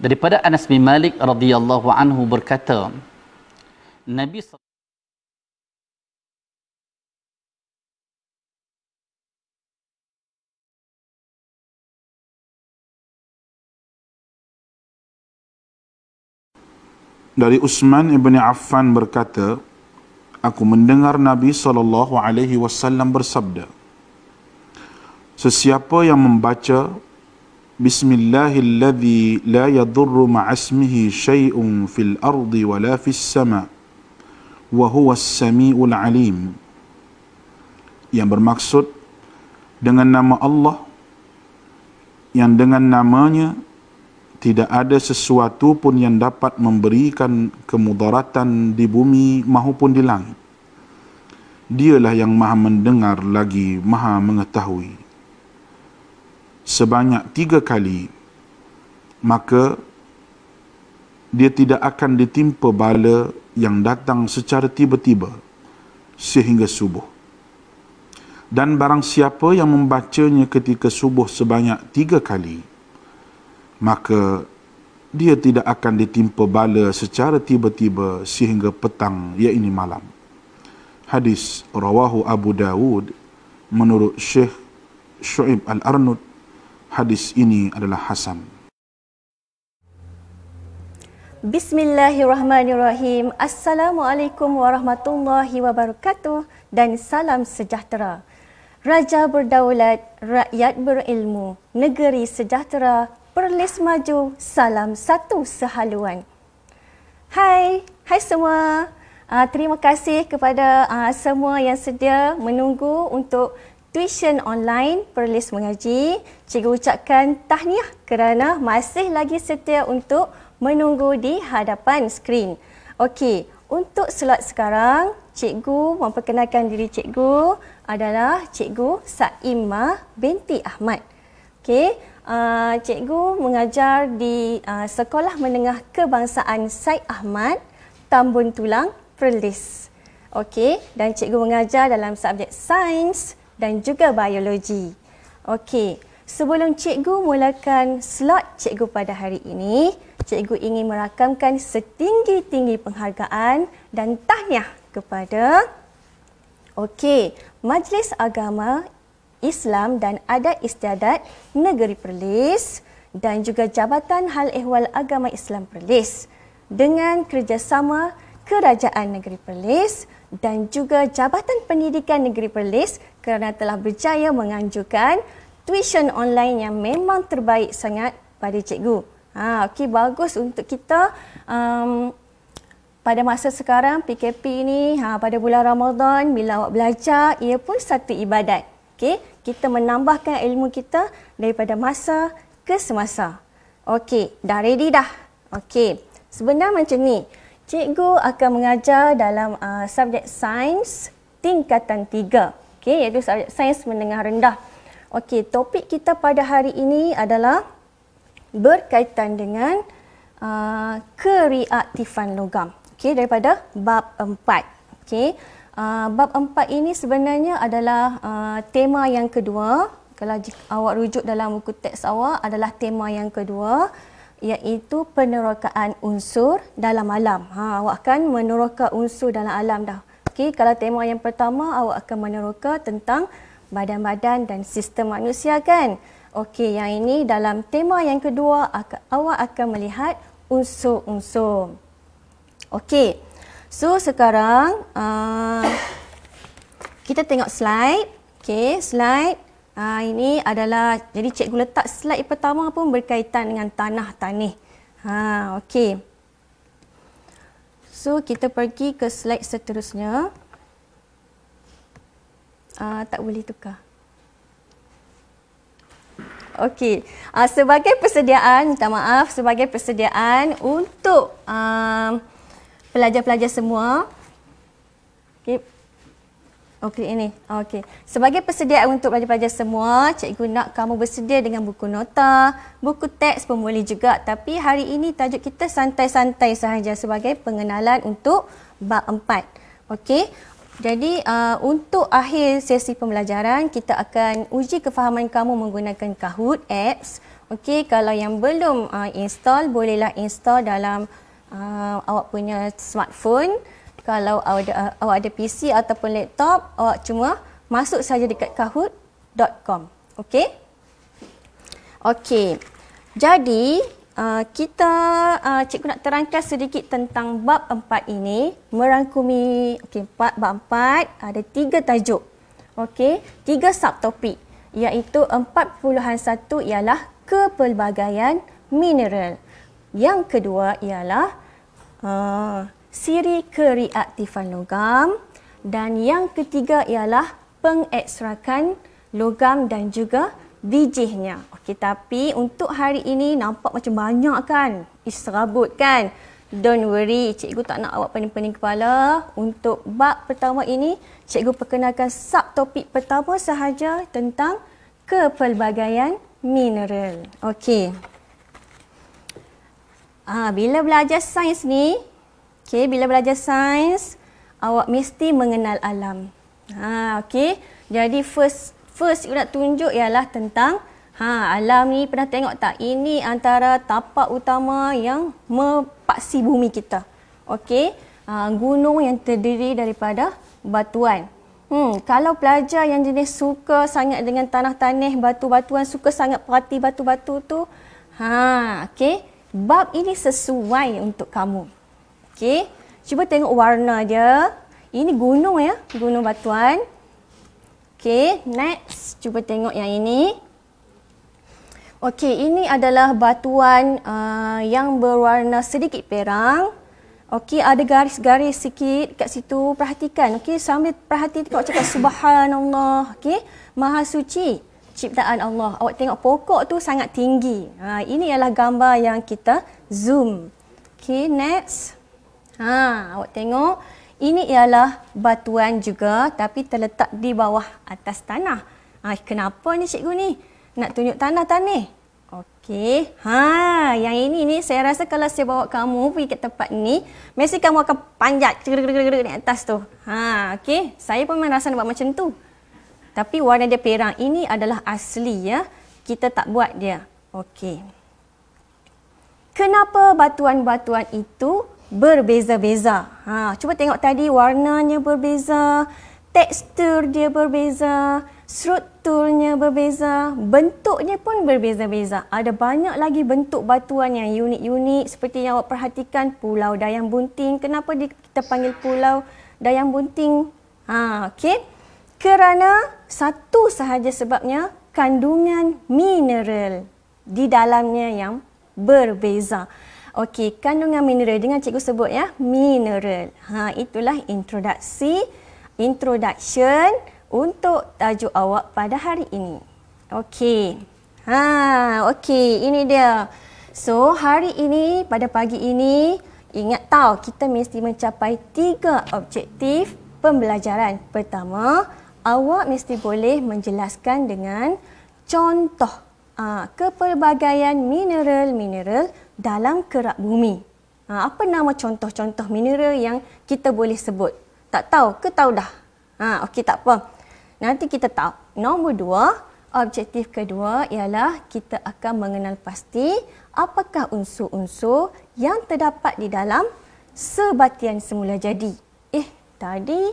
daripada Anas bin Malik radhiyallahu anhu berkata Nabi Dari Utsman ibni Affan berkata, aku mendengar Nabi saw bersabda, sesiapa yang membaca بسم الله الذي لا يضر مع اسمه شيء في الارض ولا في السماء وهو السميع العليم yang bermaksud dengan nama Allah yang dengan namanya tidak ada sesuatu pun yang dapat memberikan kemudaratan di bumi maupun di langit dialah yang maha mendengar lagi maha mengetahui sebanyak tiga kali, maka dia tidak akan ditimpa bala yang datang secara tiba-tiba sehingga subuh. Dan barang siapa yang membacanya ketika subuh sebanyak tiga kali, maka dia tidak akan ditimpa bala secara tiba-tiba sehingga petang, iaitu malam. Hadis Rawahu Abu Dawud menurut Syekh Shu'ib Al-Arnud hadis ini adalah hasan. Bismillahirrahmanirrahim. Assalamualaikum warahmatullahi wabarakatuh dan salam sejahtera. Raja berdaulat, rakyat berilmu, negeri sejahtera, perlis maju, salam satu sehaluan. Hai, hai semua. Ah, terima kasih kepada ah, semua yang sedia menunggu untuk tuition online Perlis Mengaji. Cikgu ucapkan tahniah kerana masih lagi setia untuk menunggu di hadapan skrin. Okey, untuk slot sekarang, cikgu memperkenalkan diri cikgu adalah cikgu Sa'ima binti Ahmad. Okey, uh, cikgu mengajar di uh, Sekolah Menengah Kebangsaan Said Ahmad, Tambun Tulang, Perlis. Okey, dan cikgu mengajar dalam subjek sains, dan juga biologi. Okey, sebelum cikgu mulakan slot cikgu pada hari ini, cikgu ingin merakamkan setinggi-tinggi penghargaan dan tahniah kepada Okey, Majlis Agama Islam dan Adat Istiadat Negeri Perlis dan juga Jabatan Hal Ehwal Agama Islam Perlis dengan kerjasama Kerajaan Negeri Perlis dan juga Jabatan Pendidikan Negeri Perlis kerana telah berjaya menganjurkan tuition online yang memang terbaik sangat pada cikgu. Ha, Okey, bagus untuk kita um, pada masa sekarang PKP ini, ha, pada bulan Ramadan, bila awak belajar, ia pun satu ibadat. Okay, kita menambahkan ilmu kita daripada masa ke semasa. Okey, dah ready dah. Okey, sebenarnya macam ni. Cikgu akan mengajar dalam uh, subjek sains tingkatan tiga okey iaitu subjek sains menengah rendah. Okey, topik kita pada hari ini adalah berkaitan dengan uh, kereaktifan logam. Okey, daripada bab 4. Okey. Uh, bab empat ini sebenarnya adalah uh, tema yang kedua. Kalau awak rujuk dalam buku teks awak adalah tema yang kedua iaitu penerokaan unsur dalam alam. Ha, awak akan meneroka unsur dalam alam dah. Okey, kalau tema yang pertama awak akan meneroka tentang badan-badan dan sistem manusia kan? Okey, yang ini dalam tema yang kedua awak akan melihat unsur-unsur. Okey. So sekarang uh, kita tengok slide. Okey, slide uh, ini adalah jadi cikgu letak slide pertama pun berkaitan dengan tanah tanih. Ha, okey. So kita pergi ke slide seterusnya. Uh, tak boleh tukar. Okey. Uh, sebagai persediaan, minta maaf, sebagai persediaan untuk uh, pelajar-pelajar semua. Okey. Okey ini. Okey. Sebagai persediaan untuk pelajar-pelajar semua, cikgu nak kamu bersedia dengan buku nota, buku teks pun boleh juga. Tapi hari ini tajuk kita santai-santai sahaja sebagai pengenalan untuk bab 4. Okey. Jadi uh, untuk akhir sesi pembelajaran, kita akan uji kefahaman kamu menggunakan Kahoot apps. Okey, kalau yang belum uh, install, bolehlah install dalam uh, awak punya smartphone kalau awak ada, awak ada PC ataupun laptop, awak cuma masuk saja dekat kahoot.com. Okey? Okey. Jadi, uh, kita uh, cikgu nak terangkan sedikit tentang bab empat ini. Merangkumi okay, empat, bab empat, ada tiga tajuk. Okey, tiga subtopik iaitu satu ialah kepelbagaian mineral. Yang kedua ialah uh, siri kereaktifan logam dan yang ketiga ialah pengekstrakan logam dan juga bijihnya. Okey tapi untuk hari ini nampak macam banyak kan? Isterabut kan? Don't worry, cikgu tak nak awak pening-pening kepala. Untuk bab pertama ini, cikgu perkenalkan subtopik pertama sahaja tentang kepelbagaian mineral. Okey. Ah, bila belajar sains ni, Okey, bila belajar sains, awak mesti mengenal alam. Ha, okey. Jadi first first you nak tunjuk ialah tentang ha alam ni pernah tengok tak? Ini antara tapak utama yang mempaksi bumi kita. Okey. Ha, gunung yang terdiri daripada batuan. Hmm, kalau pelajar yang jenis suka sangat dengan tanah tanah, batu-batuan, suka sangat perhati batu-batu tu, ha, okey. Bab ini sesuai untuk kamu. Okey. Cuba tengok warna dia. Ini gunung ya. Gunung batuan. Okey. Next. Cuba tengok yang ini. Okey. Ini adalah batuan uh, yang berwarna sedikit perang. Okey. Ada garis-garis sikit kat situ. Perhatikan. Okey. Sambil perhati tengok cakap subhanallah. Okey. Maha suci. Ciptaan Allah. Awak tengok pokok tu sangat tinggi. Ha, ini adalah gambar yang kita zoom. Okay, Next. Ha, awak tengok. Ini ialah batuan juga tapi terletak di bawah atas tanah. Ha, kenapa ni cikgu ni? Nak tunjuk tanah tak Okey. Ha, yang ini ni saya rasa kalau saya bawa kamu pergi ke tempat ni, mesti kamu akan panjat gerak-gerak di atas tu. Ha, okey. Saya pun memang rasa nak buat macam tu. Tapi warna dia perang ini adalah asli ya. Kita tak buat dia. Okey. Kenapa batuan-batuan itu berbeza-beza. Ha, cuba tengok tadi warnanya berbeza, tekstur dia berbeza, strukturnya berbeza, bentuknya pun berbeza-beza. Ada banyak lagi bentuk batuan yang unik-unik seperti yang awak perhatikan Pulau Dayang Bunting. Kenapa kita panggil Pulau Dayang Bunting? Ha, okay. Kerana satu sahaja sebabnya kandungan mineral di dalamnya yang berbeza. Okey, kandungan mineral dengan cikgu sebut ya, mineral. Ha, itulah introduksi, introduction untuk tajuk awak pada hari ini. Okey. Ha, okey, ini dia. So, hari ini pada pagi ini ingat tau kita mesti mencapai tiga objektif pembelajaran. Pertama, awak mesti boleh menjelaskan dengan contoh ha, kepelbagaian mineral-mineral dalam kerak bumi. Ha, apa nama contoh-contoh mineral yang kita boleh sebut? Tak tahu ke tahu dah? Ha, Okey, tak apa. Nanti kita tahu. Nombor dua, objektif kedua ialah kita akan mengenal pasti apakah unsur-unsur yang terdapat di dalam sebatian semula jadi. Eh, tadi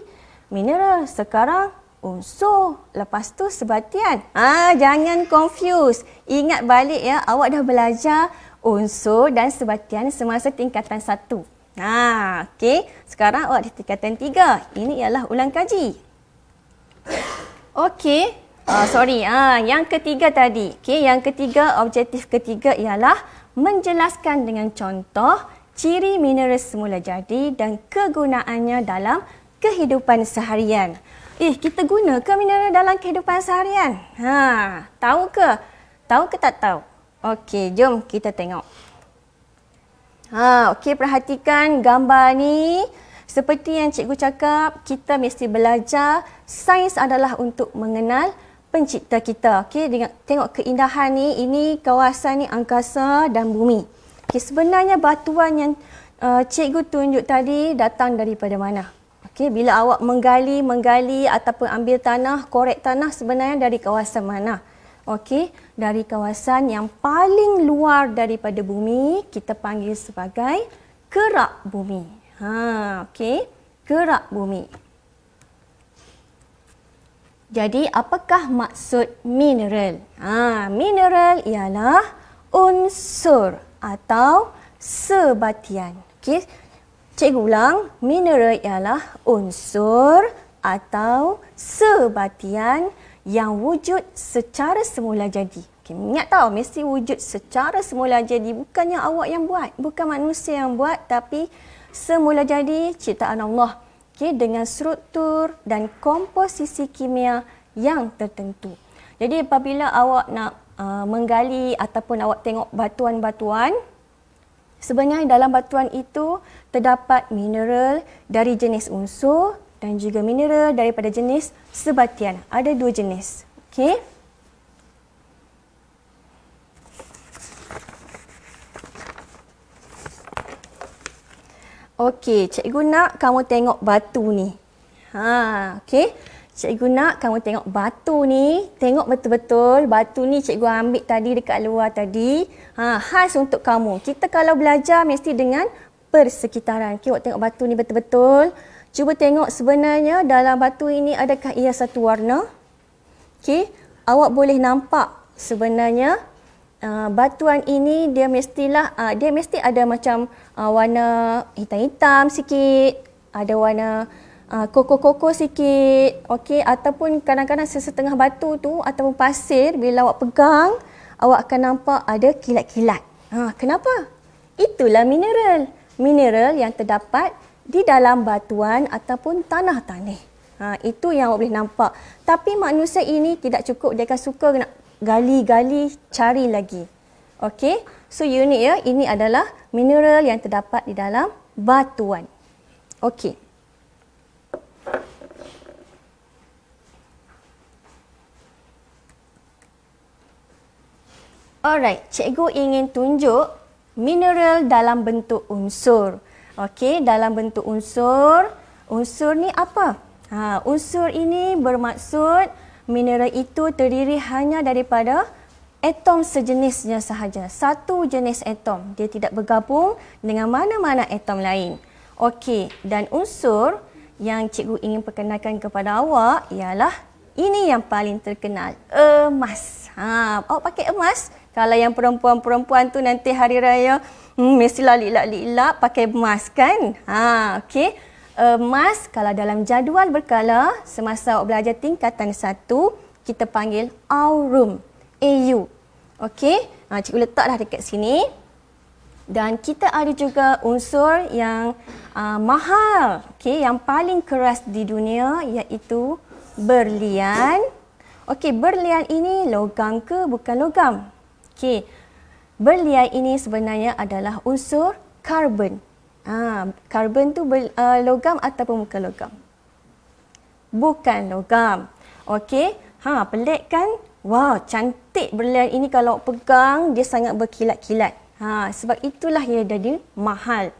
mineral, sekarang unsur, lepas tu sebatian. Ah, jangan confuse. Ingat balik ya, awak dah belajar unsur dan sebatian semasa tingkatan satu. Ha, okey. Sekarang awak di tingkatan tiga. Ini ialah ulang kaji. Okey. Uh, sorry. Ah, uh, yang ketiga tadi. Okay, yang ketiga objektif ketiga ialah menjelaskan dengan contoh ciri mineral semula jadi dan kegunaannya dalam kehidupan seharian. Eh, kita guna ke mineral dalam kehidupan seharian? Ha, tahu ke? Tahu ke tak tahu? Okey, jom kita tengok. Ha, okey perhatikan gambar ni. Seperti yang cikgu cakap, kita mesti belajar sains adalah untuk mengenal pencipta kita. Okey, dengan tengok keindahan ni, ini kawasan ni angkasa dan bumi. Okey, sebenarnya batuan yang uh, cikgu tunjuk tadi datang daripada mana? Okey, bila awak menggali, menggali ataupun ambil tanah, korek tanah sebenarnya dari kawasan mana? Okey dari kawasan yang paling luar daripada bumi kita panggil sebagai kerak bumi. Ha, okey. Kerak bumi. Jadi apakah maksud mineral? Ha, mineral ialah unsur atau sebatian. Okey. Cikgu ulang, mineral ialah unsur atau sebatian yang wujud secara semula jadi. Okay, ingat tahu, mesti wujud secara semula jadi. Bukannya awak yang buat. Bukan manusia yang buat. Tapi semula jadi ciptaan Allah. Okay, dengan struktur dan komposisi kimia yang tertentu. Jadi apabila awak nak uh, menggali ataupun awak tengok batuan-batuan, sebenarnya dalam batuan itu terdapat mineral dari jenis unsur dan juga mineral daripada jenis sebatian. Ada dua jenis. Okey. Okey, cikgu nak kamu tengok batu ni. Ha, okey. Cikgu nak kamu tengok batu ni. Tengok betul-betul batu ni cikgu ambil tadi dekat luar tadi. Ha, khas untuk kamu. Kita kalau belajar mesti dengan persekitaran. Okey, awak tengok batu ni betul-betul. Cuba tengok sebenarnya dalam batu ini adakah ia satu warna. Okey, awak boleh nampak sebenarnya uh, batuan ini dia mestilah uh, dia mesti ada macam uh, warna hitam-hitam sikit, ada warna uh, koko-koko sikit. Okey, ataupun kadang-kadang sesetengah batu tu ataupun pasir bila awak pegang, awak akan nampak ada kilat-kilat. Ha, kenapa? Itulah mineral. Mineral yang terdapat di dalam batuan ataupun tanah tanah. Ha, itu yang awak boleh nampak. Tapi manusia ini tidak cukup. Dia akan suka nak gali-gali cari lagi. Okey. So unik ya. Ini adalah mineral yang terdapat di dalam batuan. Okey. Alright, cikgu ingin tunjuk mineral dalam bentuk unsur. Okey, dalam bentuk unsur. Unsur ni apa? Ha, unsur ini bermaksud mineral itu terdiri hanya daripada atom sejenisnya sahaja. Satu jenis atom. Dia tidak bergabung dengan mana-mana atom lain. Okey, dan unsur yang cikgu ingin perkenalkan kepada awak ialah ini yang paling terkenal, emas. Ha, awak pakai emas? Emas. Kalau yang perempuan-perempuan tu nanti hari raya hmm, mesti lalik-lalik pakai emas kan? Ha, okay, Emas eh, uh, kalau dalam jadual berkala semasa awak belajar tingkatan satu kita panggil aurum. AU. Okey. Ha, cikgu letak dah dekat sini. Dan kita ada juga unsur yang uh, mahal. Okey, yang paling keras di dunia iaitu berlian. Okey, berlian ini logam ke bukan logam? Okey. berlian ini sebenarnya adalah unsur karbon. Ha, karbon tu ber, uh, logam ataupun bukan logam? Bukan logam. Okey. Ha, pelik kan? Wow, cantik berlian ini kalau pegang dia sangat berkilat-kilat. Ha, sebab itulah ia jadi mahal.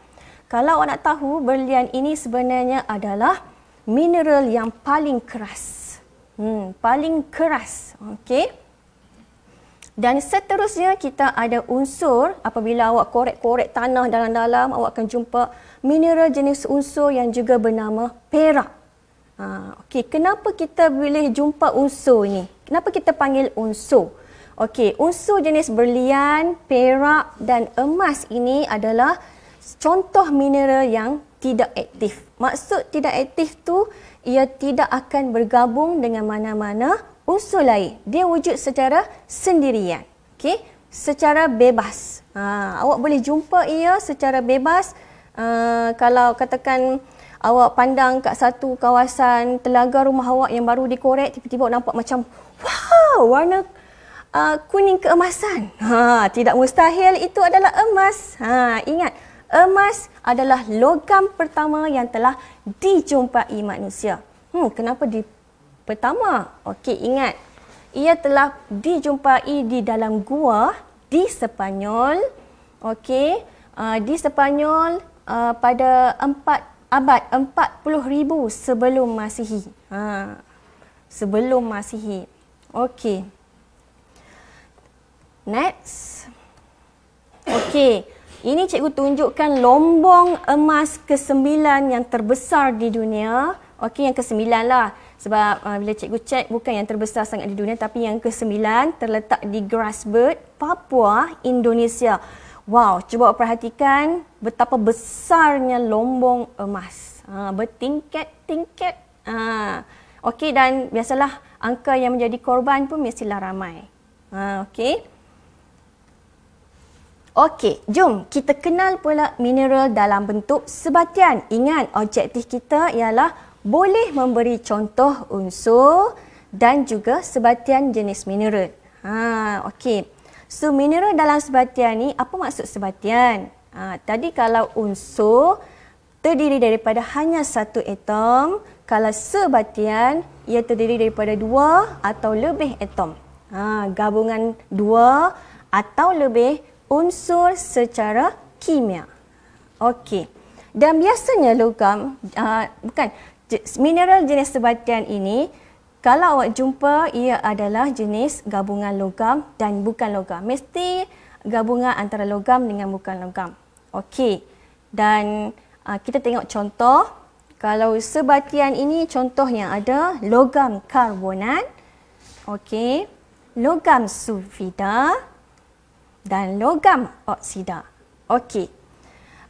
Kalau awak nak tahu, berlian ini sebenarnya adalah mineral yang paling keras. Hmm, paling keras. Okey. Dan seterusnya kita ada unsur apabila awak korek-korek tanah dalam-dalam awak akan jumpa mineral jenis unsur yang juga bernama perak. Ha, okay. Kenapa kita boleh jumpa unsur ini? Kenapa kita panggil unsur? Okay, unsur jenis berlian, perak dan emas ini adalah contoh mineral yang tidak aktif. Maksud tidak aktif tu ia tidak akan bergabung dengan mana-mana usul lain. Dia wujud secara sendirian. Okey, secara bebas. Ha, awak boleh jumpa ia secara bebas. Uh, kalau katakan awak pandang kat satu kawasan telaga rumah awak yang baru dikorek, tiba-tiba awak nampak macam, wow, warna uh, kuning keemasan. Ha, tidak mustahil itu adalah emas. Ha, ingat, emas adalah logam pertama yang telah dijumpai manusia. Hmm, kenapa dia Pertama, okey ingat ia telah dijumpai di dalam gua di Sepanyol. Okey, uh, di Sepanyol uh, pada 4 abad 40000 sebelum Masihi. Ha. Sebelum Masihi. Okey. Next. Okey, ini cikgu tunjukkan lombong emas kesembilan yang terbesar di dunia. Okey, yang kesembilan lah sebab uh, bila cikgu cek bukan yang terbesar sangat di dunia tapi yang ke-9 terletak di Grassberg, Papua, Indonesia. Wow, cuba perhatikan betapa besarnya lombong emas. Ha, ah, bertingkat-tingkat. Ha. Ah, okey dan biasalah angka yang menjadi korban pun mestilah ramai. Ha, Okey. Okey, jom kita kenal pula mineral dalam bentuk sebatian. Ingat, objektif kita ialah boleh memberi contoh unsur dan juga sebatian jenis mineral. Ha, okey. So mineral dalam sebatian ni apa maksud sebatian? Ha, tadi kalau unsur terdiri daripada hanya satu atom, kalau sebatian ia terdiri daripada dua atau lebih atom. Ha, gabungan dua atau lebih unsur secara kimia. Okey. Dan biasanya logam, uh, bukan, mineral jenis sebatian ini kalau awak jumpa ia adalah jenis gabungan logam dan bukan logam mesti gabungan antara logam dengan bukan logam okey dan uh, kita tengok contoh kalau sebatian ini contoh yang ada logam karbonat okey logam sulfida dan logam oksida okey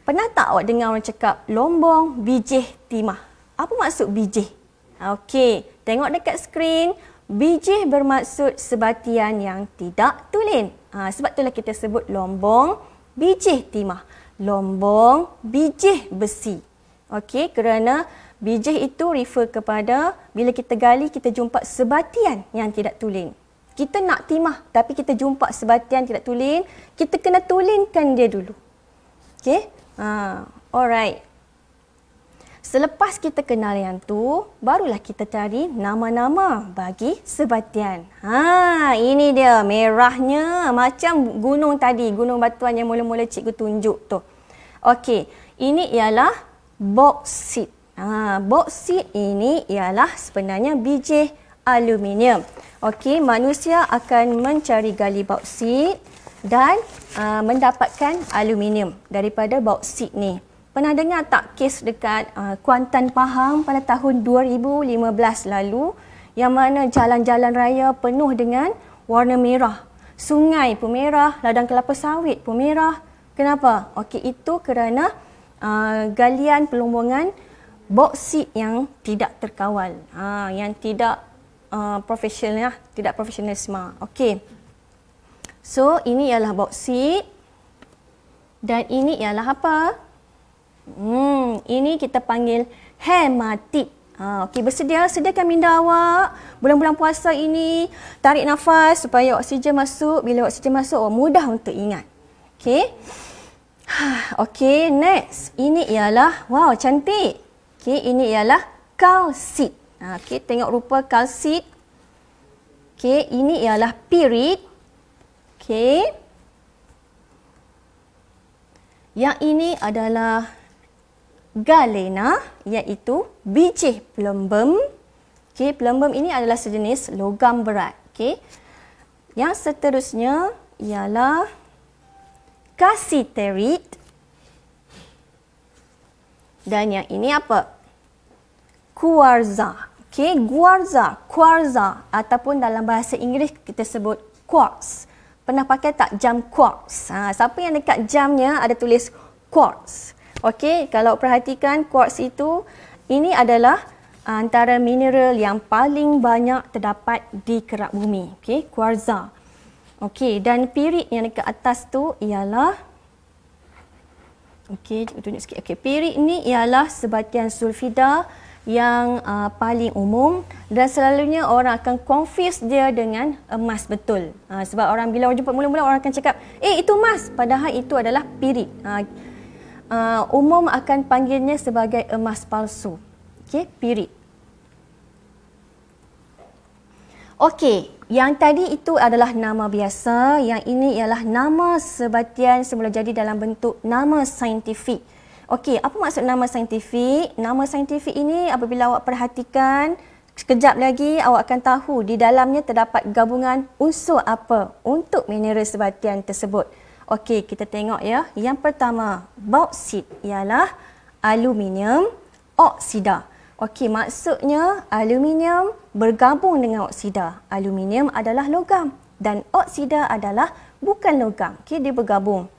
pernah tak awak dengar orang cakap lombong bijih timah apa maksud bijih? Okey, tengok dekat skrin. Bijih bermaksud sebatian yang tidak tulen. Ha, sebab itulah kita sebut lombong bijih timah. Lombong bijih besi. Okey, kerana bijih itu refer kepada bila kita gali kita jumpa sebatian yang tidak tulen. Kita nak timah tapi kita jumpa sebatian tidak tulen, kita kena tulenkan dia dulu. Okey? Ha, alright. Selepas kita kenal yang tu, barulah kita cari nama-nama bagi sebatian. Ha, ini dia merahnya macam gunung tadi, gunung batuan yang mula-mula cikgu tunjuk tu. Okey, ini ialah boksit. Ha, bauxit ini ialah sebenarnya biji aluminium. Okey, manusia akan mencari gali boksit dan uh, mendapatkan aluminium daripada boksit ni. Pernah dengar tak kes dekat uh, Kuantan Pahang pada tahun 2015 lalu yang mana jalan-jalan raya penuh dengan warna merah. Sungai pun merah, ladang kelapa sawit pun merah. Kenapa? Okey, itu kerana uh, galian pelombongan boksit yang tidak terkawal. Uh, yang tidak uh, profesional, ya. tidak profesional semua. Okey. So, ini ialah boksit. Dan ini ialah apa? Hmm, ini kita panggil hematik. Ha, okey bersedia sediakan minda awak. Bulan-bulan puasa ini tarik nafas supaya oksigen masuk. Bila oksigen masuk, awak mudah untuk ingat. Okey. Ha, okey, next. Ini ialah wow, cantik. Okey, ini ialah kalsit. Ha, okey, tengok rupa kalsit. Okey, ini ialah pirit. Okey. Yang ini adalah galena iaitu biji plumbum. Okey, plumbum ini adalah sejenis logam berat. Okey. Yang seterusnya ialah cassiterite. Dan yang ini apa? Quarza. Okey, guarza, quarza ataupun dalam bahasa Inggeris kita sebut quartz. Pernah pakai tak jam quartz? Ha, siapa yang dekat jamnya ada tulis quartz. Okey, kalau perhatikan quartz itu ini adalah ah, antara mineral yang paling banyak terdapat di kerak bumi. Okey, kuarza. Okey, dan pirit yang dekat atas tu ialah Okey, cikgu tunjuk sikit. Okey, pirit ni ialah sebatian sulfida yang uh, paling umum dan selalunya orang akan confuse dia dengan emas betul. Uh, sebab orang bila orang jumpa mula-mula orang akan cakap, "Eh, itu emas." Padahal itu adalah pirit. Uh, uh, umum akan panggilnya sebagai emas palsu. Okey, pirit. Okey, yang tadi itu adalah nama biasa, yang ini ialah nama sebatian semula jadi dalam bentuk nama saintifik. Okey, apa maksud nama saintifik? Nama saintifik ini apabila awak perhatikan Sekejap lagi awak akan tahu di dalamnya terdapat gabungan unsur apa untuk mineral sebatian tersebut. Okey, kita tengok ya. Yang pertama, bauksit ialah aluminium oksida. Okey, maksudnya aluminium bergabung dengan oksida. Aluminium adalah logam dan oksida adalah bukan logam. Okey, dia bergabung.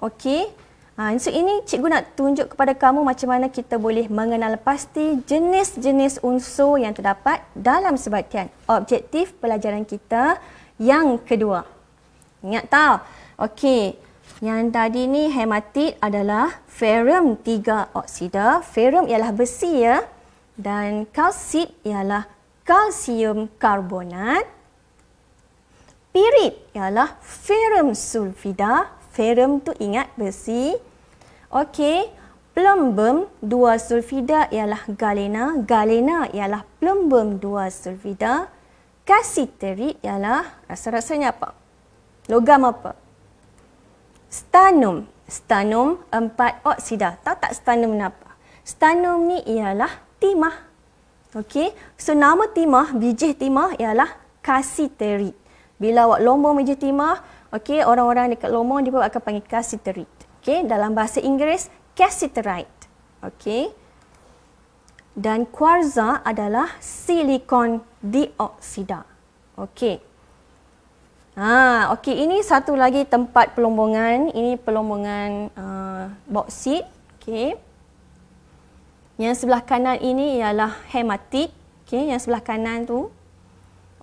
Okey. Ha, so ini cikgu nak tunjuk kepada kamu macam mana kita boleh mengenal pasti jenis-jenis unsur yang terdapat dalam sebatian. Objektif pelajaran kita yang kedua. Ingat tak? Okey, yang tadi ni hematit adalah ferum 3 oksida. Ferum ialah besi ya. Dan kalsit ialah kalsium karbonat. Pirit ialah ferum sulfida. Ferum tu ingat besi. Okey, plumbum 2 sulfida ialah galena. Galena ialah plumbum 2 sulfida. Kasiterit ialah rasa-rasanya apa? Logam apa? Stanum. Stanum empat oksida. Tahu tak stanum apa? Stanum ni ialah timah. Okey. So nama timah, biji timah ialah kasiterit. Bila awak lombong biji timah, okey, orang-orang dekat lombong dia akan panggil kasiterit. Okey, dalam bahasa Inggeris kasiterite. Okey. Dan kuarza adalah silikon dioksida. Okey. Ha, okey ini satu lagi tempat pelombongan. Ini pelombongan uh, box seat. Okey. Yang sebelah kanan ini ialah hematit. Okay. yang sebelah kanan tu.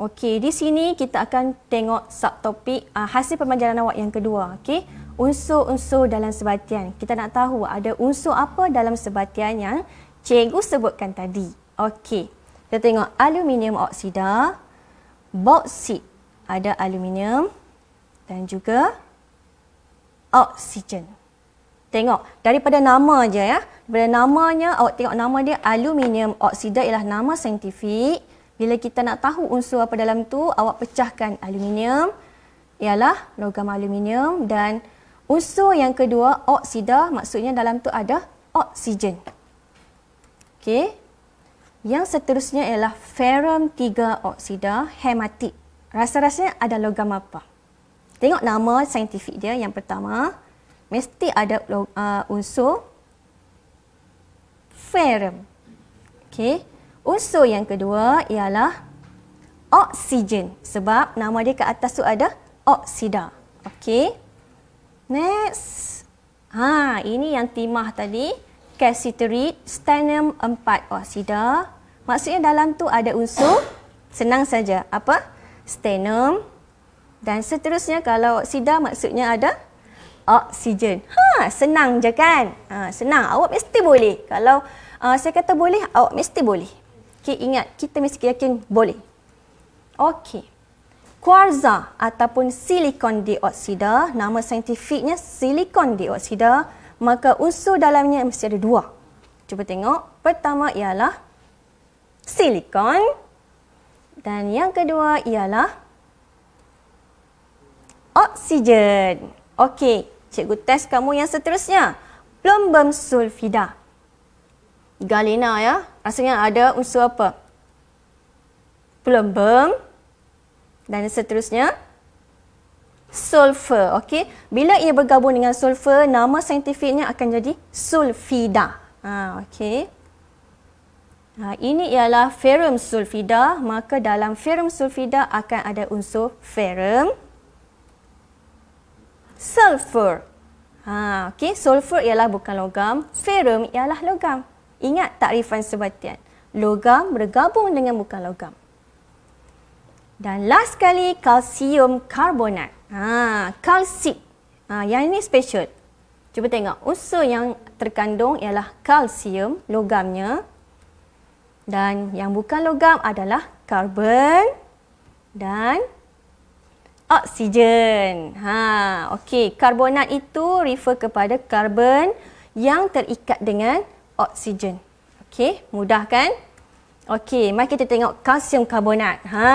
Okey, di sini kita akan tengok subtopik uh, hasil pembelajaran awak yang kedua. Okey, unsur-unsur dalam sebatian. Kita nak tahu ada unsur apa dalam sebatian yang cikgu sebutkan tadi. Okey, kita tengok aluminium oksida, bauxit ada aluminium dan juga oksigen. Tengok, daripada nama je ya. Daripada namanya, awak tengok nama dia aluminium oksida ialah nama saintifik. Bila kita nak tahu unsur apa dalam tu, awak pecahkan aluminium ialah logam aluminium dan unsur yang kedua oksida maksudnya dalam tu ada oksigen. Okey. Yang seterusnya ialah ferum 3 oksida hematit rasa-rasanya ada logam apa? Tengok nama saintifik dia yang pertama. Mesti ada uh, unsur ferum. okay? Unsur yang kedua ialah oksigen. Sebab nama dia ke atas tu ada oksida. okay? Next. Ha, ini yang timah tadi. Calciterate stannum 4 oksida. Maksudnya dalam tu ada unsur senang saja. Apa? Apa? stenum dan seterusnya kalau oksida maksudnya ada oksigen. Ha, senang je kan? Ha, senang. Awak mesti boleh. Kalau uh, saya kata boleh, awak mesti boleh. Okey, ingat kita mesti yakin boleh. Okey. Kuarza ataupun silikon dioksida, nama saintifiknya silikon dioksida, maka unsur dalamnya mesti ada dua. Cuba tengok. Pertama ialah Silikon. Dan yang kedua ialah oksigen. Okey, cikgu test kamu yang seterusnya. Plumbum sulfida. Galena ya, rasanya ada unsur apa? Plumbum dan seterusnya sulfur. Okey, bila ia bergabung dengan sulfur, nama saintifiknya akan jadi sulfida. Ah, okey. Ha, ini ialah ferum sulfida. Maka dalam ferum sulfida akan ada unsur ferum. Sulfur. Ha, okay. Sulfur ialah bukan logam. Ferum ialah logam. Ingat takrifan sebatian. Logam bergabung dengan bukan logam. Dan last sekali, kalsium karbonat. Ha, kalsip. Ha, yang ini special. Cuba tengok. Unsur yang terkandung ialah kalsium logamnya. Dan yang bukan logam adalah karbon dan oksigen. Ha, okey, karbonat itu refer kepada karbon yang terikat dengan oksigen. Okey, mudah kan? Okey, mari kita tengok kalsium karbonat. Ha,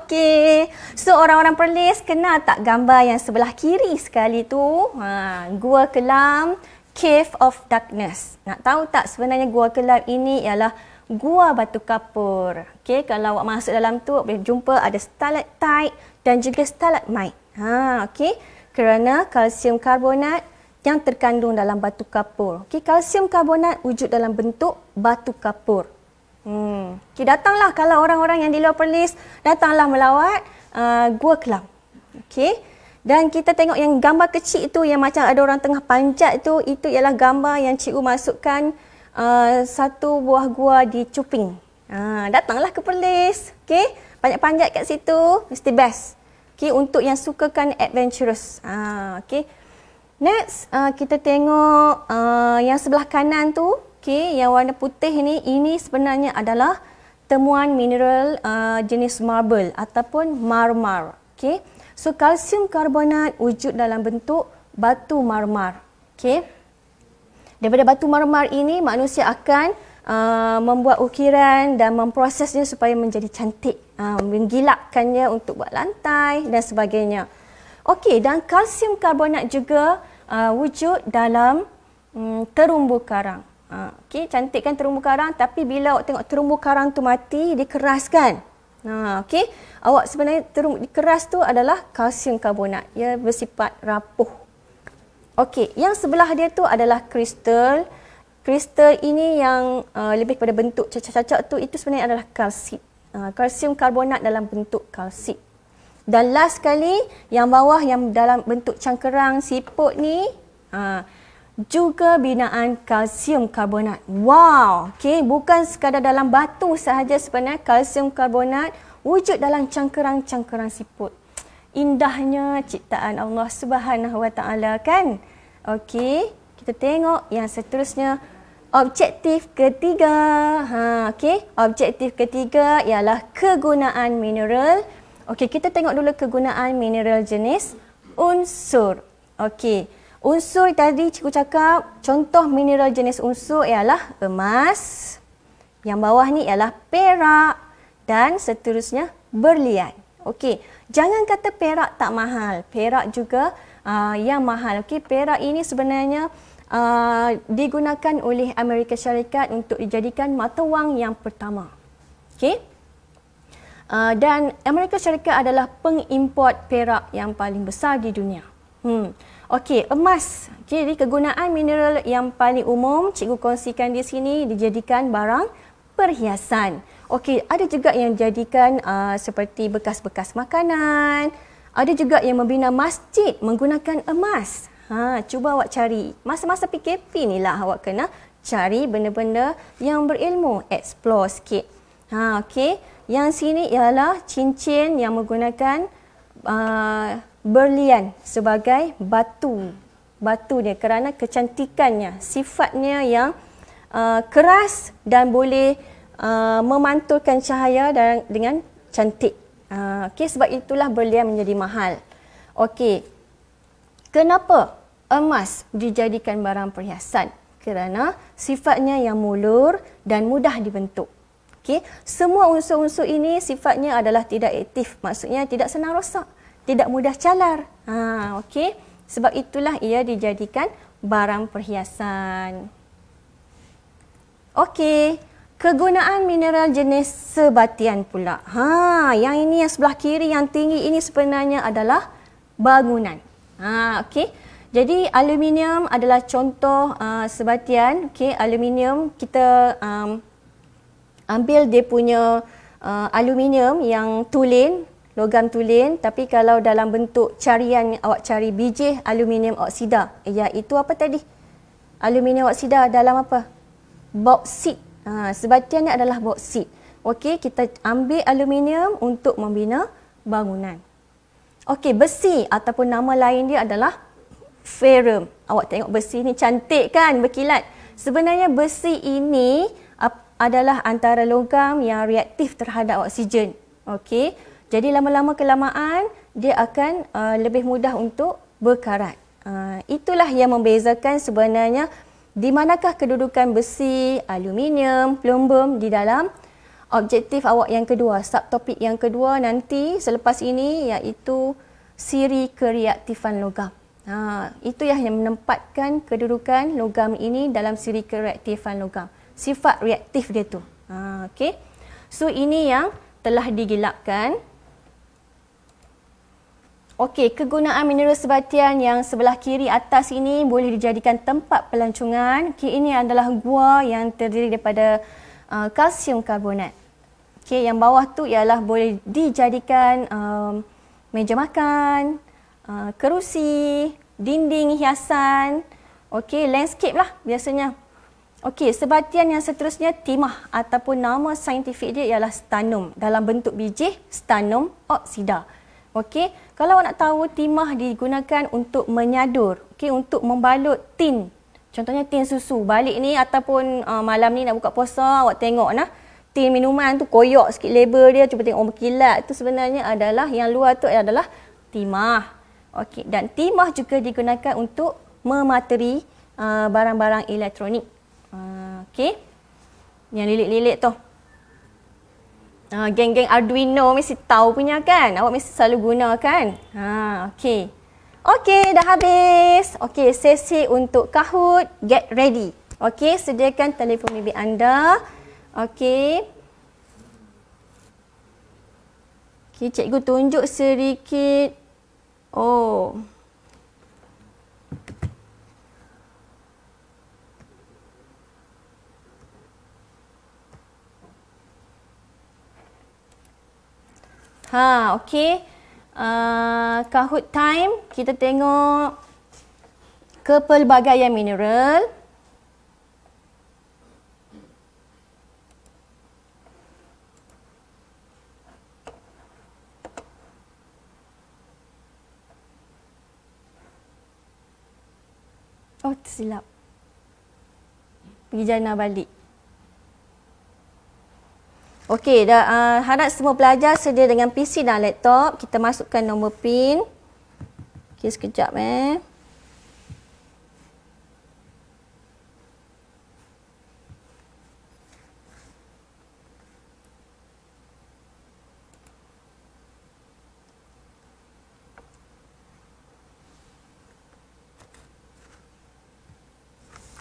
okey. So orang-orang Perlis kenal tak gambar yang sebelah kiri sekali tu? Ha, gua kelam Cave of Darkness. Nak tahu tak sebenarnya gua kelam ini ialah gua batu kapur. Okey, kalau awak masuk dalam tu, awak boleh jumpa ada stalactite dan juga stalagmite. Ha, okey. Kerana kalsium karbonat yang terkandung dalam batu kapur. Okey, kalsium karbonat wujud dalam bentuk batu kapur. Hmm. Okey, datanglah kalau orang-orang yang di luar Perlis, datanglah melawat uh, gua kelam. Okey. Dan kita tengok yang gambar kecil itu yang macam ada orang tengah panjat itu, itu ialah gambar yang cikgu masukkan uh, satu buah gua di Cuping. Ha, datanglah ke Perlis. Okay? Panjat-panjat kat situ, mesti best. Okay, untuk yang sukakan adventurous. Ha, okay. Next, uh, kita tengok uh, yang sebelah kanan tu. Okay, yang warna putih ni, ini sebenarnya adalah temuan mineral uh, jenis marble ataupun marmar. Okay. So, kalsium karbonat wujud dalam bentuk batu marmar. Okay. Daripada batu marmar ini manusia akan uh, membuat ukiran dan memprosesnya supaya menjadi cantik. Uh, menggilapkannya untuk buat lantai dan sebagainya. Okey, dan kalsium karbonat juga uh, wujud dalam um, terumbu karang. Uh, Okey, kan terumbu karang tapi bila awak tengok terumbu karang tu mati, dia keras kan? Uh, Okey, awak sebenarnya terumbu keras tu adalah kalsium karbonat. Ia bersifat rapuh. Okey, yang sebelah dia tu adalah kristal. Kristal ini yang uh, lebih kepada bentuk cacat-cacat tu itu sebenarnya adalah kalsit. Uh, kalsium karbonat dalam bentuk kalsit. Dan last sekali, yang bawah yang dalam bentuk cangkerang siput ni uh, juga binaan kalsium karbonat. Wow, okey, bukan sekadar dalam batu sahaja sebenarnya kalsium karbonat wujud dalam cangkerang-cangkerang siput indahnya ciptaan Allah Subhanahu Wa Taala kan? Okey, kita tengok yang seterusnya objektif ketiga. Ha, okey, objektif ketiga ialah kegunaan mineral. Okey, kita tengok dulu kegunaan mineral jenis unsur. Okey, unsur tadi cikgu cakap contoh mineral jenis unsur ialah emas. Yang bawah ni ialah perak dan seterusnya berlian. Okey, Jangan kata perak tak mahal. Perak juga uh, yang mahal. Okey, perak ini sebenarnya uh, digunakan oleh Amerika Syarikat untuk dijadikan mata wang yang pertama. Okey. Uh, dan Amerika Syarikat adalah pengimport perak yang paling besar di dunia. Hmm. Okey, emas. Okay, jadi kegunaan mineral yang paling umum cikgu kongsikan di sini dijadikan barang perhiasan. Okey, ada juga yang jadikan uh, seperti bekas-bekas makanan. Ada juga yang membina masjid menggunakan emas. Ha, cuba awak cari. Masa-masa PKP ni lah awak kena cari benda-benda yang berilmu. Explore sikit. Ha, okey. Yang sini ialah cincin yang menggunakan uh, berlian sebagai batu. Batu dia kerana kecantikannya, sifatnya yang uh, keras dan boleh Uh, memantulkan cahaya dan dengan cantik. Uh, okay, sebab itulah berlian menjadi mahal. Okey, kenapa emas dijadikan barang perhiasan? Kerana sifatnya yang mulur dan mudah dibentuk. Okey, semua unsur-unsur ini sifatnya adalah tidak aktif. Maksudnya tidak senang rosak, tidak mudah calar. Uh, Okey, sebab itulah ia dijadikan barang perhiasan. Okey. Kegunaan mineral jenis sebatian pula. Ha, yang ini yang sebelah kiri yang tinggi ini sebenarnya adalah bangunan. Ha, okey. Jadi aluminium adalah contoh uh, sebatian. Okey, aluminium kita um, ambil dia punya uh, aluminium yang tulen, logam tulen, tapi kalau dalam bentuk carian awak cari biji aluminium oksida, itu apa tadi? Aluminium oksida dalam apa? Bauxit. Ha, sebatian ni adalah boksit. Okey, kita ambil aluminium untuk membina bangunan. Okey, besi ataupun nama lain dia adalah ferrum. Awak tengok besi ni cantik kan, berkilat. Sebenarnya besi ini adalah antara logam yang reaktif terhadap oksigen. Okey. Jadi lama-lama kelamaan dia akan uh, lebih mudah untuk berkarat. Uh, itulah yang membezakan sebenarnya uh, di manakah kedudukan besi, aluminium, plumbum di dalam objektif awak yang kedua, subtopik yang kedua nanti selepas ini iaitu siri kereaktifan logam. Ha, itu yang menempatkan kedudukan logam ini dalam siri kereaktifan logam. Sifat reaktif dia tu. Ha, okay. So ini yang telah digilapkan Okey, kegunaan mineral sebatian yang sebelah kiri atas ini boleh dijadikan tempat pelancongan. Okey, ini adalah gua yang terdiri daripada uh, kalsium karbonat. Okey, yang bawah tu ialah boleh dijadikan um, meja makan, uh, kerusi, dinding hiasan, okey, landscape lah biasanya. Okey, sebatian yang seterusnya timah ataupun nama saintifik dia ialah stanum dalam bentuk biji stanum oksida. Okey. Kalau awak nak tahu timah digunakan untuk menyadur, okay, untuk membalut tin. Contohnya tin susu. Balik ni ataupun uh, malam ni nak buka puasa, awak tengok nah. Tin minuman tu koyok sikit label dia, cuba tengok berkilat. Itu sebenarnya adalah yang luar tu adalah timah. okay, dan timah juga digunakan untuk memateri uh, barang-barang elektronik. Uh, okey. Yang lilit-lilit tu. Ha, geng-geng Arduino mesti tahu punya kan? Awak mesti selalu guna kan? Ha, okey. Okey, dah habis. Okey, sesi untuk kahut. get ready. Okey, sediakan telefon bibi anda. Okey. Okey, cikgu tunjuk sedikit. Oh. Ha, okey. Uh, Kahoot time, kita tengok kepelbagaian mineral. Oh, silap. Pergi jana balik. Okey, dah uh, ah, harap semua pelajar sedia dengan PC dan laptop. Kita masukkan nombor PIN. Okey, sekejap eh.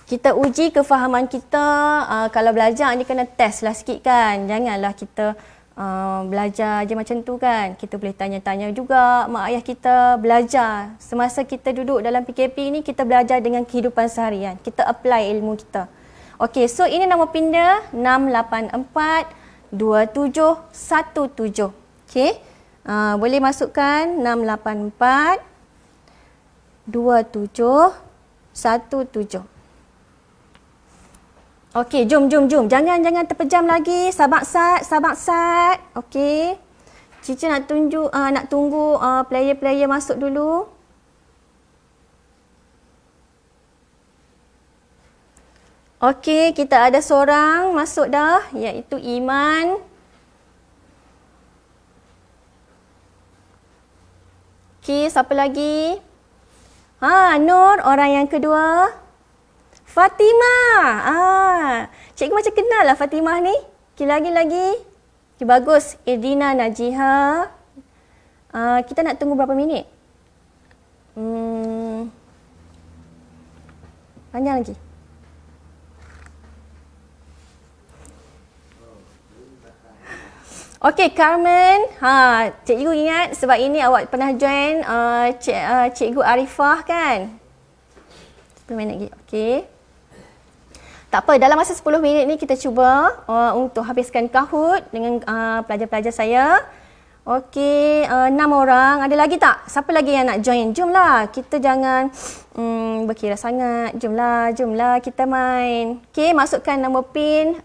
kita uji kefahaman kita uh, kalau belajar ni kena test lah sikit kan janganlah kita uh, belajar je macam tu kan kita boleh tanya-tanya juga mak ayah kita belajar semasa kita duduk dalam PKP ni kita belajar dengan kehidupan seharian kita apply ilmu kita Okey, so ini nama pinda 684-2717. Okey, uh, boleh masukkan 684-2717. Okey, jom, jom, jom. Jangan, jangan terpejam lagi. Sabak sat, sabak sat. Okey. Cici nak tunjuk, uh, nak tunggu ah, player-player uh, masuk dulu. Okey, kita ada seorang masuk dah, iaitu Iman. Okey, siapa lagi? Ha, Nur, orang yang kedua. Okey. Fatimah. Ah, cikgu macam kenal lah Fatimah ni. Okey, lagi-lagi. Okey, bagus. Irina Najiha. Ah, kita nak tunggu berapa minit? Hmm. Panjang lagi. Okey, Carmen. Ha, cikgu ingat sebab ini awak pernah join uh, cik, uh, cikgu Arifah kan? 10 minit lagi. Okey. Tak apa, dalam masa 10 minit ni kita cuba uh, untuk habiskan kahut dengan uh, pelajar-pelajar saya. Okey, uh, enam uh, orang. Ada lagi tak? Siapa lagi yang nak join? Jomlah, kita jangan um, hmm, berkira sangat. Jomlah, jomlah kita main. Okey, masukkan nombor PIN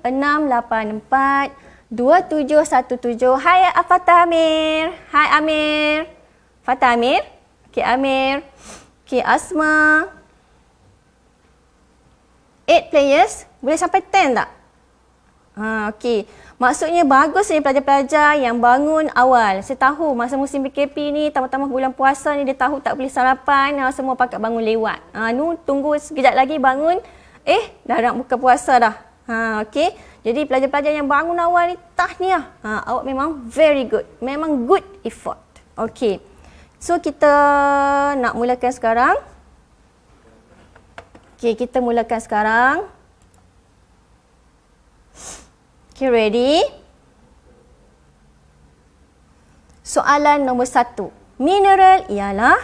684-2717. Hai, Fatah Amir. Hai, Amir. Fatah Amir. Okey, Amir. Okey, Asma. Eight players boleh sampai 10 tak? Ha, okey. Maksudnya bagus ni pelajar-pelajar yang bangun awal. Saya tahu masa musim PKP ni, tamat-tamat bulan puasa ni dia tahu tak boleh sarapan. Ha, semua pakat bangun lewat. Ha, nu, tunggu sekejap lagi bangun. Eh, dah nak buka puasa dah. Ha, okey. Jadi pelajar-pelajar yang bangun awal ni tahniah. Ha, awak memang very good. Memang good effort. Okay, So kita nak mulakan sekarang. Okey, kita mulakan sekarang. Okey, ready? Soalan nombor satu. Mineral ialah...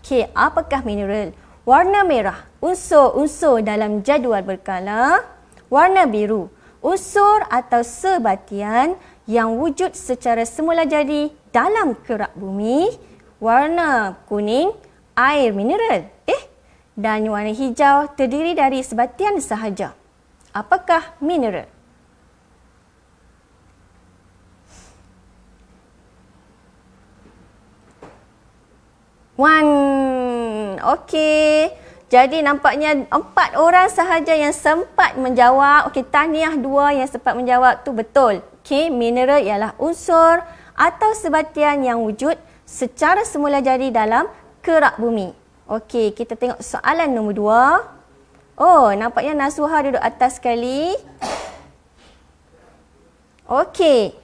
Okey, apakah mineral? Warna merah, unsur-unsur dalam jadual berkala. Warna biru, unsur atau sebatian yang wujud secara semula jadi dalam kerak bumi. Warna kuning, air mineral dan warna hijau terdiri dari sebatian sahaja. Apakah mineral? One. Okey. Jadi nampaknya empat orang sahaja yang sempat menjawab. Okey, tahniah dua yang sempat menjawab tu betul. Okey, mineral ialah unsur atau sebatian yang wujud secara semula jadi dalam kerak bumi. Okey, kita tengok soalan nombor dua. Oh, nampaknya Nasuha duduk atas sekali. Okey.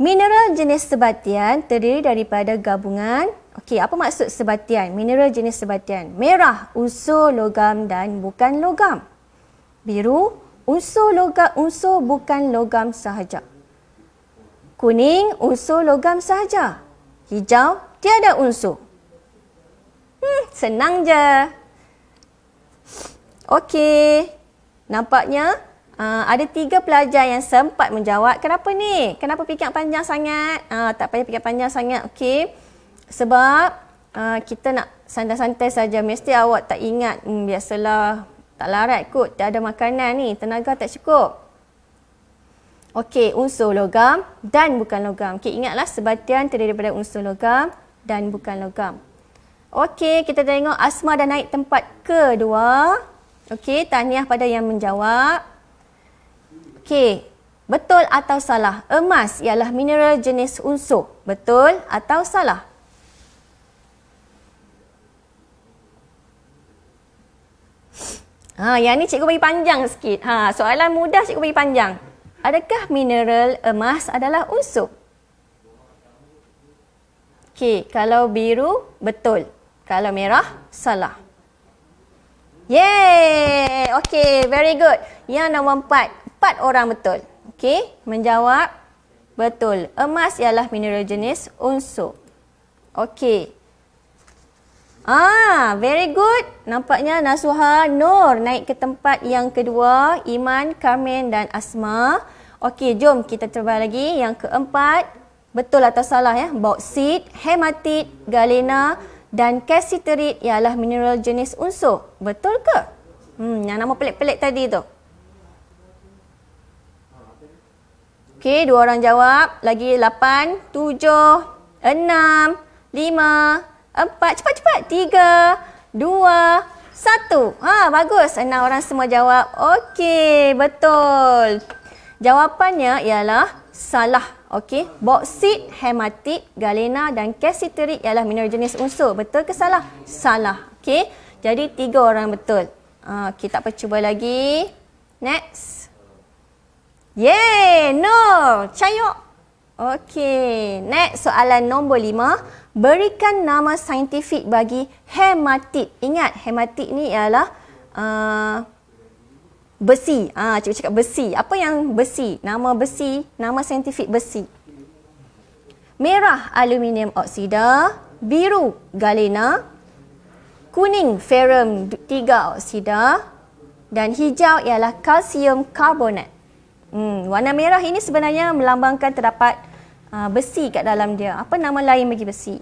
Mineral jenis sebatian terdiri daripada gabungan. Okey, apa maksud sebatian? Mineral jenis sebatian. Merah, unsur logam dan bukan logam. Biru, unsur logam, unsur bukan logam sahaja. Kuning, unsur logam sahaja. Hijau, tiada unsur. Hmm, senang je. Okey. Nampaknya uh, ada tiga pelajar yang sempat menjawab. Kenapa ni? Kenapa pikir panjang sangat? Uh, tak payah pikir panjang sangat. Okey. Sebab uh, kita nak santai-santai saja. Mesti awak tak ingat. Hmm, biasalah. Tak larat kot. Tak ada makanan ni. Tenaga tak cukup. Okey, unsur logam dan bukan logam. Okey, ingatlah sebatian terdiri daripada unsur logam dan bukan logam. Okey, kita tengok Asma dah naik tempat kedua. Okey, tanya pada yang menjawab. Okey, betul atau salah? Emas ialah mineral jenis unsur. Betul atau salah? Ha, yang ni cikgu bagi panjang sikit. Ha, soalan mudah cikgu bagi panjang. Adakah mineral emas adalah unsur? Okey, kalau biru, betul. Kalau merah, salah. Yeay! Okay, very good. Yang nombor empat. Empat orang betul. Okay, menjawab betul. Emas ialah mineral jenis unsur. Okay. Ah, very good. Nampaknya Nasuha Nur naik ke tempat yang kedua. Iman, Carmen dan Asma. Okey, jom kita cuba lagi. Yang keempat, betul atau salah ya. Bauxit, hematit, galena dan calciterit ialah mineral jenis unsur. Betul ke? Hmm, yang nama pelik-pelik tadi tu. Okey, dua orang jawab. Lagi 8, 7, 6, 5, 4, cepat-cepat. 3, 2, 1. Ha, bagus. Enam orang semua jawab. Okey, betul. Jawapannya ialah salah. Okey, boksit, hematit, galena dan kesiterit ialah mineral jenis unsur. Betul ke salah? Salah. Okey. Jadi tiga orang betul. Ah, uh, kita okay, cuba lagi. Next. Yeah, no. Cayok. Okey, next soalan nombor lima. Berikan nama saintifik bagi hematit. Ingat, hematit ni ialah uh, Besi. Ah, ha, cikgu cakap besi. Apa yang besi? Nama besi, nama saintifik besi. Merah aluminium oksida, biru galena, kuning ferum 3 oksida dan hijau ialah kalsium karbonat. Hmm, warna merah ini sebenarnya melambangkan terdapat uh, besi kat dalam dia. Apa nama lain bagi besi?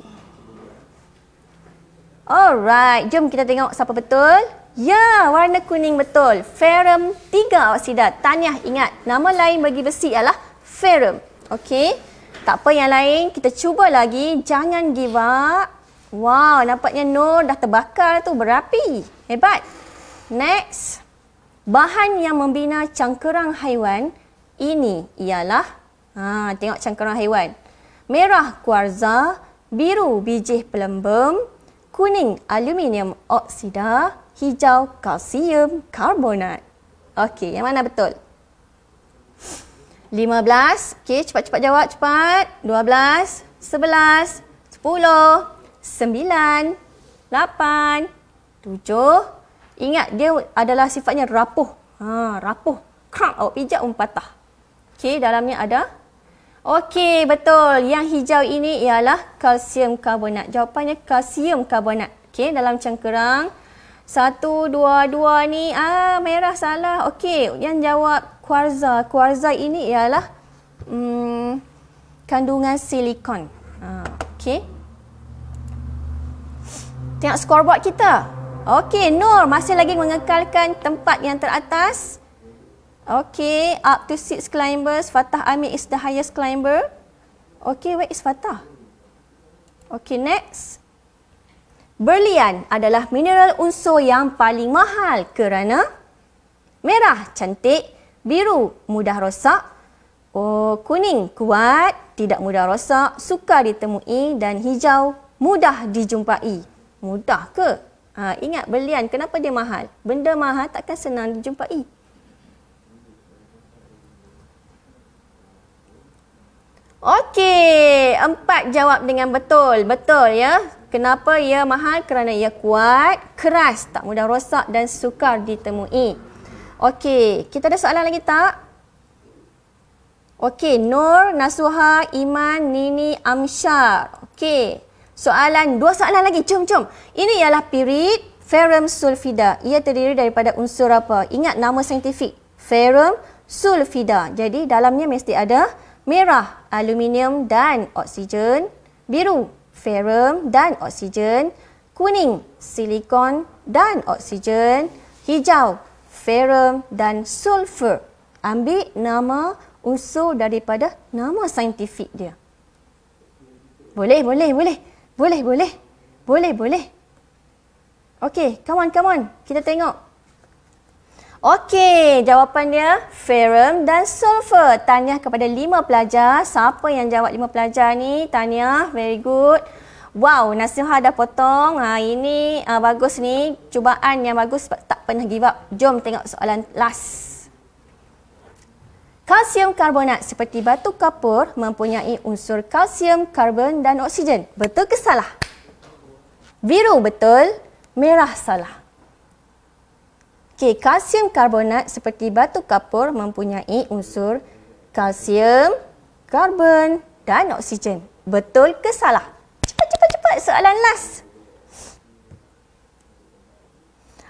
Alright, jom kita tengok siapa betul. Ya, warna kuning betul. Ferum 3 oksida. Tahniah ingat. Nama lain bagi besi ialah ferum. Okey. Tak apa yang lain. Kita cuba lagi. Jangan give up. Wow, nampaknya Nur dah terbakar tu. Berapi. Hebat. Next. Bahan yang membina cangkerang haiwan ini ialah... Ha, tengok cangkerang haiwan. Merah kuarza. Biru bijih pelembem. Kuning aluminium oksida. Kuning aluminium oksida hijau, kalsium, karbonat. Okey, yang mana betul? 15. Okey, cepat-cepat jawab, cepat. 12, 11, 10, 9, 8, 7. Ingat, dia adalah sifatnya rapuh. Ha, rapuh. Krak, awak pijak, awak patah. Okey, dalamnya ada. Okey, betul. Yang hijau ini ialah kalsium karbonat. Jawapannya kalsium karbonat. Okey, dalam cangkerang. Satu, dua, dua ni. Ah, merah salah. Okey, yang jawab kuarza. Kuarza ini ialah hmm, kandungan silikon. Ah, Okey. Tengok scoreboard kita. Okey, Nur masih lagi mengekalkan tempat yang teratas. Okey, up to six climbers. Fatah Amir is the highest climber. Okey, where is Fatah? Okey, next. Berlian adalah mineral unsur yang paling mahal kerana merah cantik, biru mudah rosak, oh kuning kuat, tidak mudah rosak, sukar ditemui dan hijau mudah dijumpai. Mudah ke? Ha, ingat berlian kenapa dia mahal? Benda mahal takkan senang dijumpai. Okey, empat jawab dengan betul. Betul ya. Kenapa ia mahal? Kerana ia kuat, keras, tak mudah rosak dan sukar ditemui. Okey, kita ada soalan lagi tak? Okey, Nur, Nasuha, Iman, Nini, Amshar. Okey, soalan, dua soalan lagi. Jom, jom. Ini ialah pirit ferum sulfida. Ia terdiri daripada unsur apa? Ingat nama saintifik. Ferum sulfida. Jadi dalamnya mesti ada merah, aluminium dan oksigen biru ferum dan oksigen, kuning silikon dan oksigen, hijau ferum dan sulfur. Ambil nama unsur daripada nama saintifik dia. Boleh, boleh, boleh. Boleh, boleh. Boleh, boleh. Okey, kawan, kawan, Kita tengok. Okey, jawapan dia ferum dan sulfur. Tahniah kepada lima pelajar. Siapa yang jawab lima pelajar ni? Tahniah, very good. Wow, Nasihah dah potong. Ha, ini uh, bagus ni. Cubaan yang bagus sebab tak pernah give up. Jom tengok soalan last. Kalsium karbonat seperti batu kapur mempunyai unsur kalsium, karbon dan oksigen. Betul ke salah? Biru betul, merah salah. Okey, kalsium karbonat seperti batu kapur mempunyai unsur kalsium, karbon dan oksigen. Betul ke salah? Cepat, cepat, cepat. Soalan last.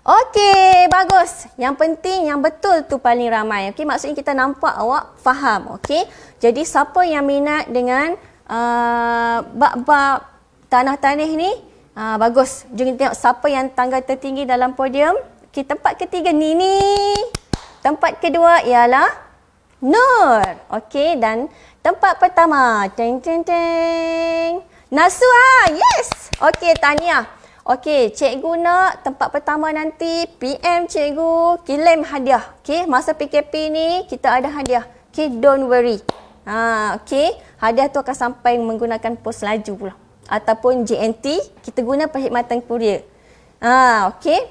Okey, bagus. Yang penting yang betul tu paling ramai. Okey, maksudnya kita nampak awak faham. Okey, jadi siapa yang minat dengan uh, bab-bab tanah-tanih ni? Uh, bagus. Jom kita tengok siapa yang tangga tertinggi dalam podium. Okey, tempat ketiga ni ni. Tempat kedua ialah Nur. Okey, dan tempat pertama. Ting, ting, ting. Nasua, yes. Okey, Tania. Okey, cikgu nak tempat pertama nanti PM cikgu kirim hadiah. Okey, masa PKP ni kita ada hadiah. Okey, don't worry. Ha, okey. Hadiah tu akan sampai menggunakan pos laju pula. Ataupun JNT, kita guna perkhidmatan kurier. Ha, okey.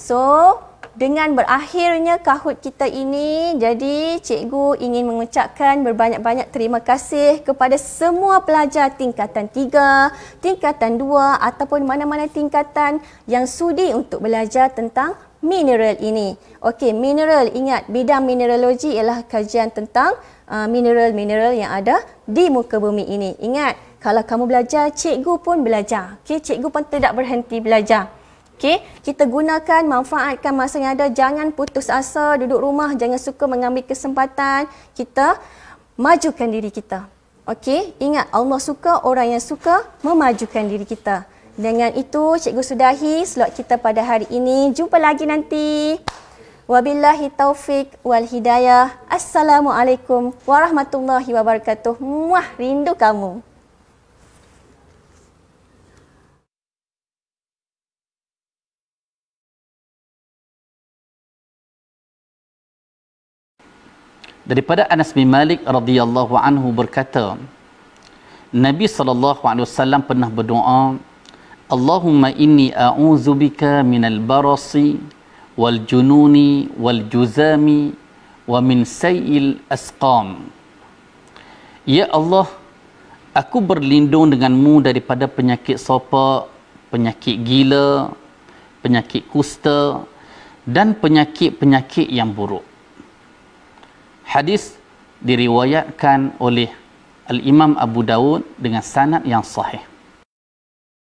So, dengan berakhirnya kahut kita ini, jadi cikgu ingin mengucapkan berbanyak-banyak terima kasih kepada semua pelajar tingkatan 3, tingkatan 2 ataupun mana-mana tingkatan yang sudi untuk belajar tentang mineral ini. Okey, mineral ingat bidang mineralogi ialah kajian tentang uh, mineral-mineral uh, yang ada di muka bumi ini. Ingat, kalau kamu belajar, cikgu pun belajar. Okey, cikgu pun tidak berhenti belajar. Okey, kita gunakan, manfaatkan masa yang ada. Jangan putus asa, duduk rumah, jangan suka mengambil kesempatan. Kita majukan diri kita. Okey, ingat Allah suka orang yang suka memajukan diri kita. Dengan itu, cikgu sudahi slot kita pada hari ini. Jumpa lagi nanti. Wabillahi taufik wal hidayah. Assalamualaikum warahmatullahi wabarakatuh. Muah rindu kamu. daripada Anas bin Malik radhiyallahu anhu berkata Nabi sallallahu alaihi wasallam pernah berdoa Allahumma inni a'udzubika minal barasi wal jununi wal juzami wa min sayyil asqam Ya Allah aku berlindung denganmu daripada penyakit sopa penyakit gila penyakit kusta dan penyakit-penyakit yang buruk hadis diriwayatkan oleh Al-Imam Abu Daud dengan sanad yang sahih.